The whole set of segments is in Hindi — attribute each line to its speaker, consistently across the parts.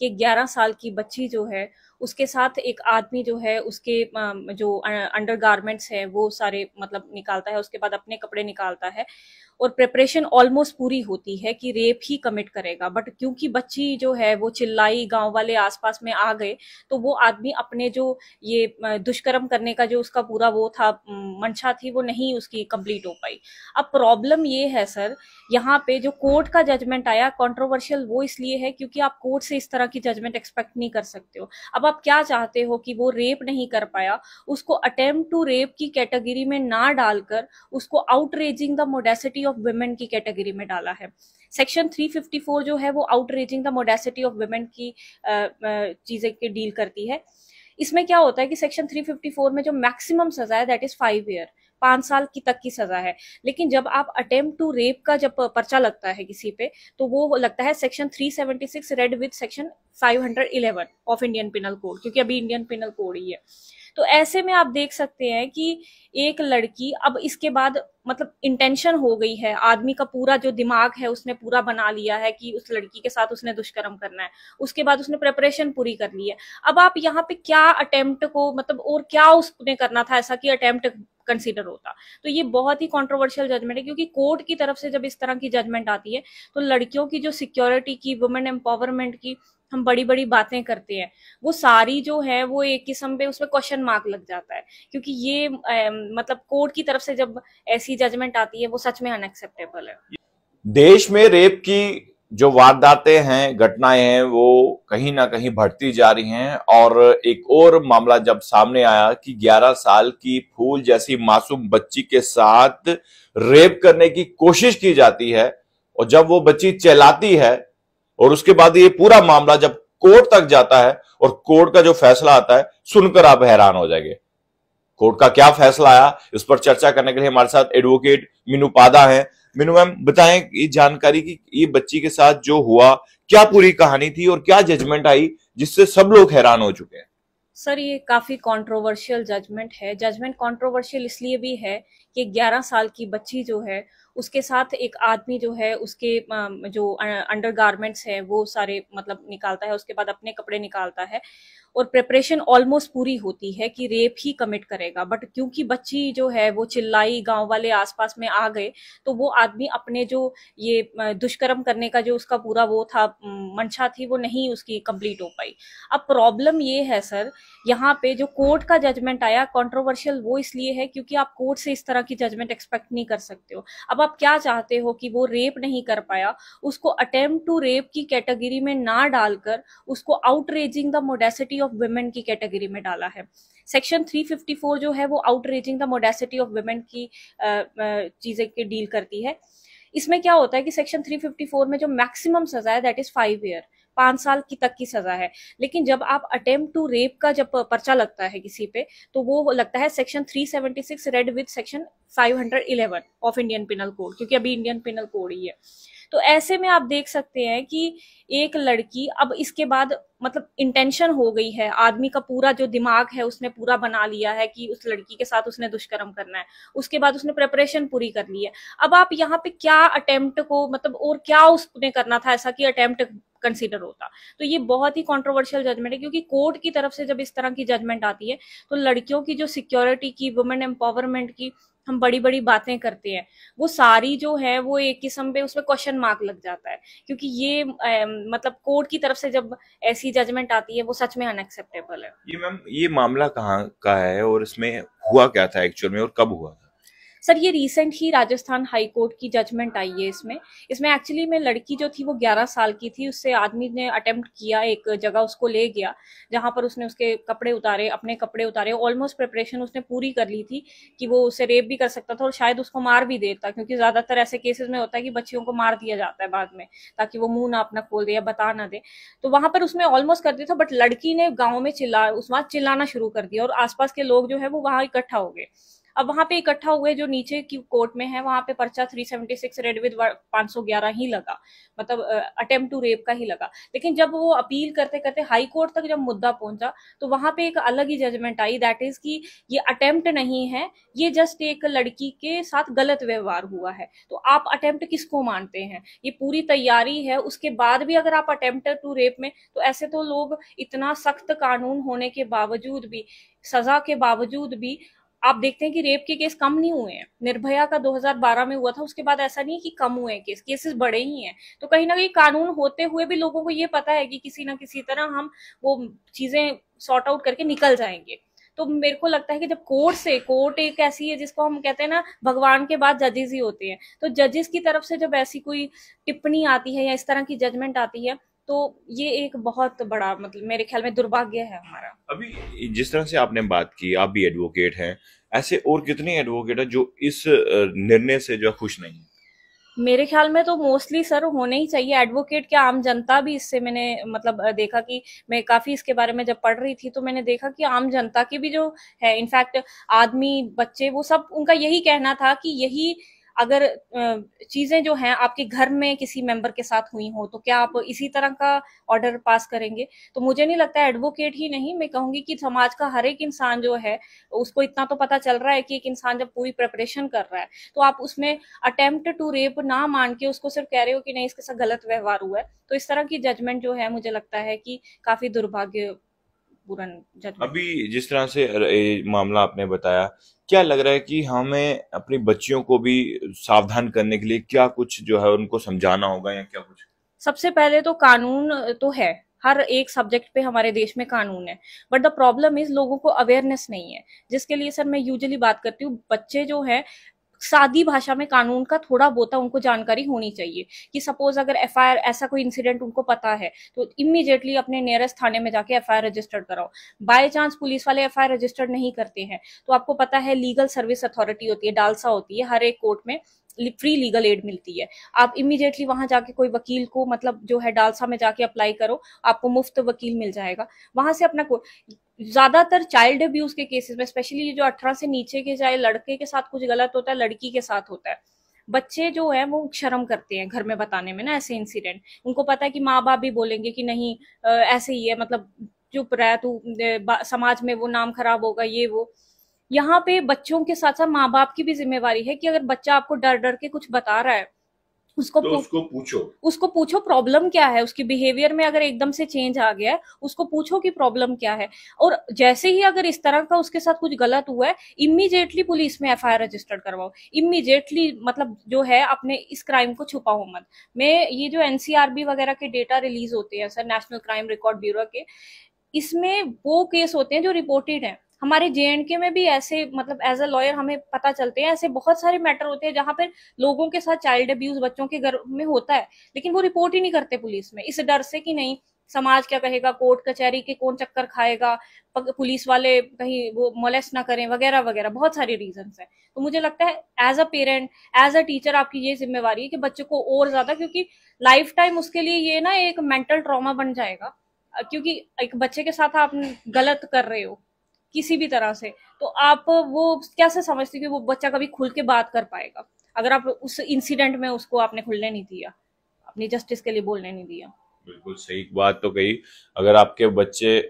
Speaker 1: कि 11 साल की बच्ची जो है उसके साथ एक आदमी जो है उसके जो अंडर गारमेंट्स है वो सारे मतलब निकालता है उसके बाद अपने कपड़े निकालता है और प्रिपरेशन ऑलमोस्ट पूरी होती है कि रेप ही कमिट करेगा बट क्योंकि बच्ची जो है वो चिल्लाई गांव वाले आसपास में आ गए तो वो आदमी अपने जो ये दुष्कर्म करने का जो उसका पूरा वो था मंशा थी वो नहीं उसकी कंप्लीट हो पाई अब प्रॉब्लम ये है सर यहाँ पे जो कोर्ट का जजमेंट आया कंट्रोवर्शियल वो इसलिए है क्योंकि आप कोर्ट से इस तरह की जजमेंट एक्सपेक्ट नहीं कर सकते हो अब आप क्या चाहते हो कि वो रेप नहीं कर पाया उसको अटेम्प्ट टू रेप की कैटेगरी में ना डालकर उसको outraging the modesty of women की कैटेगरी में डाला है सेक्शन 354 जो है वो outraging the modesty of women की चीज़ें के डील करती है इसमें क्या होता है कि सेक्शन 354 में जो मैक्सिमम सजा है दैट इज फाइव ईयर पांच साल की तक की सजा है लेकिन जब आप अटेम्प्ट टू रेप का जब पर्चा लगता है किसी पे तो वो लगता है section 376 read with section 511 of Indian penal code क्योंकि अभी इंडियन पिनल कोड ही है तो ऐसे में आप देख सकते हैं कि एक लड़की अब इसके बाद मतलब इंटेंशन हो गई है आदमी का पूरा जो दिमाग है उसने पूरा बना लिया है कि उस लड़की के साथ उसने दुष्कर्म करना है उसके बाद उसने प्रेपरेशन पूरी कर ली है अब आप यहाँ पे क्या अटेम्प्ट को मतलब और क्या उसने करना था ऐसा कि अटेम्प्ट कंसिडर होता तो ये बहुत ही कंट्रोवर्शियल जजमेंट है क्योंकि कोर्ट की तरफ से जब इस तरह की जजमेंट आती है तो लड़कियों की जो सिक्योरिटी की वुमेन एम्पावरमेंट की हम बड़ी बड़ी बातें करते हैं वो सारी जो है वो एक किस्म पे उसमें क्वेश्चन मार्क लग जाता है क्योंकि ये आ, मतलब कोर्ट की तरफ से जब ऐसी जजमेंट आती है वो सच में अनएक्सेप्टेबल है
Speaker 2: देश में रेप की जो वारदातें हैं घटनाएं हैं वो कहीं ना कहीं बढ़ती जा रही हैं और एक और मामला जब सामने आया कि 11 साल की फूल जैसी मासूम बच्ची के साथ रेप करने की कोशिश की जाती है और जब वो बच्ची चलाती है और उसके बाद ये पूरा मामला जब कोर्ट तक जाता है और कोर्ट का जो फैसला आता है सुनकर आप हैरान हो जाएंगे कोर्ट का क्या फैसला आया इस पर चर्चा करने के लिए हमारे साथ एडवोकेट मीनू पादा है मीनू मैम बताएं ये जानकारी की ये बच्ची के साथ जो हुआ क्या पूरी कहानी थी और क्या जजमेंट आई जिससे सब लोग हैरान हो चुके हैं
Speaker 1: सर ये काफी कंट्रोवर्शियल जजमेंट है जजमेंट कंट्रोवर्शियल इसलिए भी है कि ग्यारह साल की बच्ची जो है उसके साथ एक आदमी जो है उसके जो अंडर गारमेंट्स हैं वो सारे मतलब निकालता है उसके बाद अपने कपड़े निकालता है और प्रिपरेशन ऑलमोस्ट पूरी होती है कि रेप ही कमिट करेगा बट क्योंकि बच्ची जो है वो चिल्लाई गांव वाले आसपास में आ गए तो वो आदमी अपने जो ये दुष्कर्म करने का जो उसका पूरा वो था मंशा थी वो नहीं उसकी कंप्लीट हो पाई अब प्रॉब्लम ये है सर यहाँ पे जो कोर्ट का जजमेंट आया कॉन्ट्रोवर्शियल वो इसलिए है क्योंकि आप कोर्ट से इस तरह तरह की जजमेंट एक्सपेक्ट नहीं कर सकते हो अब आप क्या चाहते हो कि वो रेप नहीं कर पाया उसको अटेम्प्ट टू रेप की कैटेगरी में ना डालकर उसको outraging the modesty of women की कैटेगरी में डाला है सेक्शन 354 जो है वो outraging the modesty of women की चीज़ें की डील करती है इसमें क्या होता है कि सेक्शन 354 में जो मैक्सिमम सजा है दैट इज फाइव ईयर पांच साल की तक की सजा है लेकिन जब आप अटेम्प्ट टू रेप का जब पर्चा लगता है किसी पे तो वो लगता है section 376 read with section 511 of Indian penal code क्योंकि अभी इंडियन पिनल कोड ही है तो ऐसे में आप देख सकते हैं कि एक लड़की अब इसके बाद मतलब इंटेंशन हो गई है आदमी का पूरा जो दिमाग है उसने पूरा बना लिया है कि उस लड़की के साथ उसने दुष्कर्म करना है उसके बाद उसने प्रेपरेशन पूरी कर ली है अब आप यहाँ पे क्या अटेम्प्ट को मतलब और क्या उसने करना था ऐसा कि अटेम्प्ट कंसिडर होता तो ये बहुत ही कॉन्ट्रोवर्शियल जजमेंट है क्योंकि कोर्ट की तरफ से जब इस तरह की जजमेंट आती है तो लड़कियों की जो सिक्योरिटी की वुमेन एम्पावरमेंट की हम बड़ी बड़ी बातें करते हैं वो सारी जो है वो एक किस्म पे उसमें क्वेश्चन मार्क लग जाता है क्योंकि ये ए, मतलब कोर्ट की तरफ से जब ऐसी जजमेंट आती है वो सच में अनएक्सेप्टेबल है
Speaker 2: ये मैम ये मामला कहाँ का है और इसमें हुआ क्या था एक्चुअल में और कब हुआ
Speaker 1: सर ये रिसेंट ही राजस्थान हाई कोर्ट की जजमेंट आई है इसमें इसमें एक्चुअली में लड़की जो थी वो 11 साल की थी उससे आदमी ने अटेम्प्ट किया एक जगह उसको ले गया जहां पर उसने उसके कपड़े उतारे अपने कपड़े उतारे ऑलमोस्ट प्रिपरेशन उसने पूरी कर ली थी कि वो उसे रेप भी कर सकता था और शायद उसको मार भी देता क्योंकि ज़्यादातर ऐसे केसेस में होता है कि बच्चियों को मार दिया जाता है बाद में ताकि वो मुंह ना अपना खोल दे या बता ना दे तो वहां पर उसमें ऑलमोस्ट कर दिया था बट लड़की ने गाँव में चिल्ला उस वहां चिल्लाना शुरू कर दिया और आसपास के लोग जो है वो वहां इकट्ठा हो गए अब वहां पे इकट्ठा हुए जो नीचे की कोर्ट में है वहां पे पर्चा 376 रेड विद पांच ही लगा मतलब अटेम्प्ट टू रेप का ही लगा लेकिन जब वो अपील करते करते हाई कोर्ट तक जब मुद्दा पहुंचा तो वहां पे एक अलग ही जजमेंट आई दैट इज कि ये अटेम्प्ट नहीं है ये जस्ट एक लड़की के साथ गलत व्यवहार हुआ है तो आप अटेम्प्ट किसको मानते हैं ये पूरी तैयारी है उसके बाद भी अगर आप अटेम्प्ट टू रेप में तो ऐसे तो लोग इतना सख्त कानून होने के बावजूद भी सजा के बावजूद भी आप देखते हैं कि रेप के केस कम नहीं हुए हैं निर्भया का 2012 में हुआ था उसके बाद ऐसा नहीं है कि कम हुए हैं केस केसेस बढ़े ही हैं तो कहीं ना कहीं कानून होते हुए भी लोगों को ये पता है कि किसी ना किसी तरह हम वो चीजें सॉर्ट आउट करके निकल जाएंगे तो मेरे को लगता है कि जब कोर्ट से कोर्ट एक ऐसी है जिसको हम कहते हैं ना भगवान के बाद जजेस ही होते हैं तो जजेस की तरफ से जब ऐसी कोई टिप्पणी आती है या इस तरह की जजमेंट आती है तो ये एक बहुत बड़ा मतलब मेरे ख्याल में दुर्भाग्य है हमारा
Speaker 2: अभी जिस तरह से आपने बात की आप भी एडवोकेट हैं ऐसे और कितने एडवोकेट हैं जो इस निर्णय से जो खुश नहीं
Speaker 1: मेरे ख्याल में तो मोस्टली सर होने ही चाहिए एडवोकेट क्या आम जनता भी इससे मैंने मतलब देखा कि मैं काफी इसके बारे में जब पढ़ रही थी तो मैंने देखा कि आम जनता के भी जो है इनफैक्ट आदमी बच्चे वो सब उनका यही कहना था कि यही अगर चीज़ें जो हैं आपके घर में किसी मेंबर के साथ हुई हो तो क्या आप इसी तरह का ऑर्डर पास करेंगे तो मुझे नहीं लगता एडवोकेट ही नहीं मैं कहूंगी कि समाज का हर एक इंसान जो है उसको इतना तो पता चल रहा है कि एक इंसान जब पूरी प्रिपरेशन कर रहा है तो आप उसमें अटेम्प्ट टू रेप ना मान के उसको सिर्फ कह रहे हो कि नहीं इसके साथ गलत व्यवहार हुआ है तो इस तरह की जजमेंट जो है मुझे लगता है कि काफ़ी दुर्भाग्य पूरा जजमेंट
Speaker 2: अभी जिस तरह से मामला आपने बताया क्या लग रहा है कि हमें अपनी बच्चियों को भी सावधान करने के लिए क्या कुछ जो है उनको समझाना होगा या क्या कुछ
Speaker 1: सबसे पहले तो कानून तो है हर एक सब्जेक्ट पे हमारे देश में कानून है बट द प्रॉब्लम इज लोगों को अवेयरनेस नहीं है जिसके लिए सर मैं यूजली बात करती हूँ बच्चे जो है सादी भाषा में कानून का थोड़ा बहुत उनको जानकारी होनी चाहिए कि सपोज अगर एफ ऐसा कोई इंसिडेंट उनको पता है तो इमीजिएटली अपने नियरेस्ट थाने में जाके एफ रजिस्टर्ड कराओ बाय चांस पुलिस वाले एफ रजिस्टर्ड नहीं करते हैं तो आपको पता है लीगल सर्विस अथॉरिटी होती है डालसा होती है हर एक कोर्ट में फ्री लीगल एड मिलती है आप इमीडिएटली वहां जाके कोई वकील को मतलब जो है डालसा में जाके अप्लाई करो आपको मुफ्त वकील मिल जाएगा वहां से अपना ज्यादातर चाइल्ड अब्यूज के केसेस में स्पेशली ये जो अठारह से नीचे के चाहे लड़के के साथ कुछ गलत होता है लड़की के साथ होता है बच्चे जो है वो शर्म करते हैं घर में बताने में ना ऐसे इंसिडेंट उनको पता है कि माँ बाप भी बोलेंगे कि नहीं ऐसे ही है मतलब चुप रहा तू समाज में वो नाम खराब होगा ये वो यहाँ पे बच्चों के साथ साथ माँ बाप की भी जिम्मेवारी है कि अगर बच्चा आपको डर डर के कुछ बता रहा है उसको तो उसको पूछो उसको पूछो प्रॉब्लम क्या है उसके बिहेवियर में अगर एकदम से चेंज आ गया है उसको पूछो कि प्रॉब्लम क्या है और जैसे ही अगर इस तरह का उसके साथ कुछ गलत हुआ है इमीजिएटली पुलिस में एफ रजिस्टर्ड करवाओ इमीजिएटली मतलब जो है अपने इस क्राइम को छुपाओ मत मैं ये जो एनसीआरबी वगैरह के डेटा रिलीज होते हैं sir national crime record bureau के इसमें वो केस होते हैं जो रिपोर्टेड है हमारे जे एंड के में भी ऐसे मतलब एज अ लॉयर हमें पता चलते हैं ऐसे बहुत सारे मैटर होते हैं जहां पर लोगों के साथ चाइल्ड अब्यूज बच्चों के घर में होता है लेकिन वो रिपोर्ट ही नहीं करते पुलिस में इस डर से कि नहीं समाज क्या कहेगा कोर्ट कचहरी के कौन चक्कर खाएगा पुलिस वाले कहीं वो मोलेस्ट ना करें वगैरह वगैरह बहुत सारे रीजन है तो मुझे लगता है as a parent as a teacher आपकी ये जिम्मेवारी है कि बच्चे को और ज्यादा क्योंकि लाइफ टाइम उसके लिए ये ना एक मेंटल ट्रॉमा बन जाएगा क्योंकि एक बच्चे के साथ आप गलत कर रहे हो किसी भी तरह से तो आप वो कैसे समझते कि वो बच्चा कभी खुल के बात कर पाएगा अगर आप उस इंसिडेंट में उसको आपने खुलने नहीं दिया अपनी जस्टिस के लिए बोलने नहीं दिया बिल्कुल
Speaker 2: सही बात तो कही अगर आपके बच्चे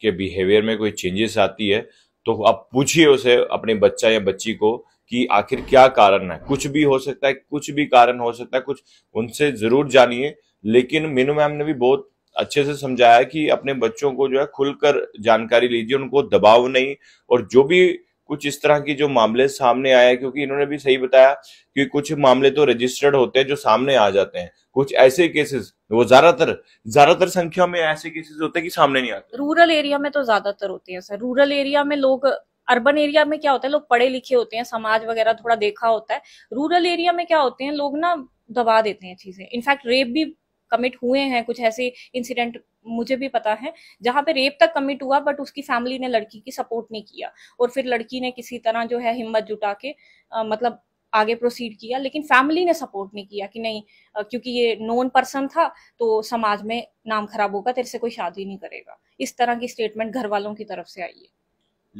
Speaker 2: के बिहेवियर में कोई चेंजेस आती है तो आप पूछिए उसे अपने बच्चा या बच्ची को कि आखिर क्या कारण है कुछ भी हो सकता है कुछ भी कारण हो सकता है कुछ उनसे जरूर जानिए लेकिन मीनू मैम ने भी बहुत अच्छे से समझाया कि अपने बच्चों को जो है खुलकर जानकारी लीजिए उनको दबाव नहीं और जो भी कुछ इस तरह की जो मामले सामने आए क्योंकि इन्होंने भी सही बताया कि कुछ मामले तो रजिस्टर्ड होते हैं जो सामने आ जाते हैं कुछ ऐसे केसेस वो ज्यादातर ज्यादातर संख्या में ऐसे केसेस होते हैं कि सामने नहीं आते
Speaker 1: रूरल एरिया में तो ज्यादातर होते हैं सर रूरल एरिया में लोग अर्बन एरिया में क्या होता है लोग पढ़े लिखे होते हैं समाज वगैरह थोड़ा देखा होता है रूरल एरिया में क्या होते हैं लोग ना दबा देते हैं चीजें इनफैक्ट रेप भी कमिट हुए हैं कुछ ऐसे इंसिडेंट मुझे भी पता है जहां पे रेप तक कमिट हुआ बट उसकी फैमिली ने लड़की की सपोर्ट नहीं किया और फिर लड़की ने किसी तरह जो है हिम्मत जुटा के आ, मतलब आगे प्रोसीड किया लेकिन फैमिली ने सपोर्ट नहीं किया कि नहीं क्योंकि ये नोन पर्सन था तो समाज में नाम खराब होगा तेरे से कोई शादी नहीं करेगा इस तरह की स्टेटमेंट घर वालों की तरफ से आई है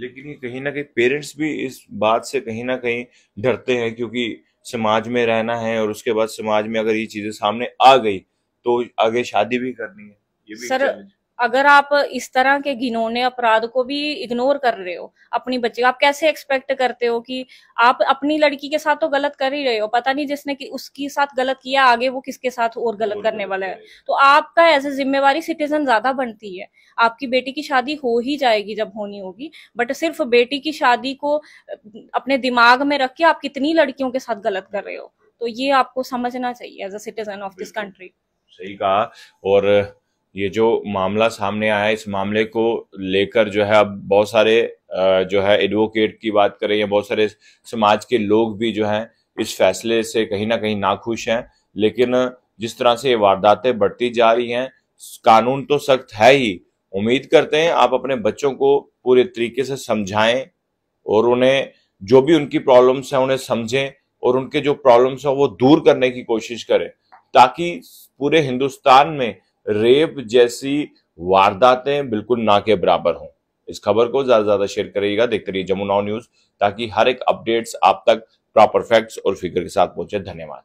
Speaker 2: लेकिन कहीं ना कहीं पेरेंट्स भी इस बात से कहीं ना कहीं डरते हैं क्योंकि समाज में रहना है और उसके बाद समाज में अगर ये चीज़ें सामने आ गई तो आगे शादी भी करनी है
Speaker 1: ये भी सर अगर आप इस तरह के घिनौने अपराध को भी इग्नोर कर रहे हो अपनी बच्ची आप कैसे एक्सपेक्ट करते हो कि आप अपनी लड़की के साथ तो गलत कर ही रहे हो पता नहीं जिसने कि उसके साथ गलत किया आगे वो किसके साथ और गलत और करने वाला है तो आपका एज ए जिम्मेवारी सिटीजन ज्यादा बनती है आपकी बेटी की शादी हो ही जाएगी जब होनी होगी बट सिर्फ बेटी की शादी को अपने दिमाग में रख के आप कितनी लड़कियों के साथ गलत कर रहे हो तो ये आपको समझना चाहिए as a citizen of this country
Speaker 2: सही कहा और ये जो मामला सामने आया इस मामले को लेकर जो है अब बहुत सारे जो है एडवोकेट की बात करें या बहुत सारे समाज के लोग भी जो हैं इस फैसले से कहीं ना कहीं नाखुश हैं लेकिन जिस तरह से ये वारदातें बढ़ती जा रही हैं कानून तो सख्त है ही उम्मीद करते हैं आप अपने बच्चों को पूरे तरीके से समझाएं और उन्हें जो भी उनकी प्रॉब्लम्स हैं उन्हें समझें और उनके जो प्रॉब्लम्स हैं वो दूर करने की कोशिश करें ताकि पूरे हिंदुस्तान में रेप जैसी वारदातें बिल्कुल ना के बराबर हों इस खबर को ज्यादा से ज्यादा शेयर करिएगा देखते रहिए जमुना न्यूज ताकि हर एक अपडेट्स आप तक प्रॉपर फैक्ट्स और फिगर के साथ पहुंचे धन्यवाद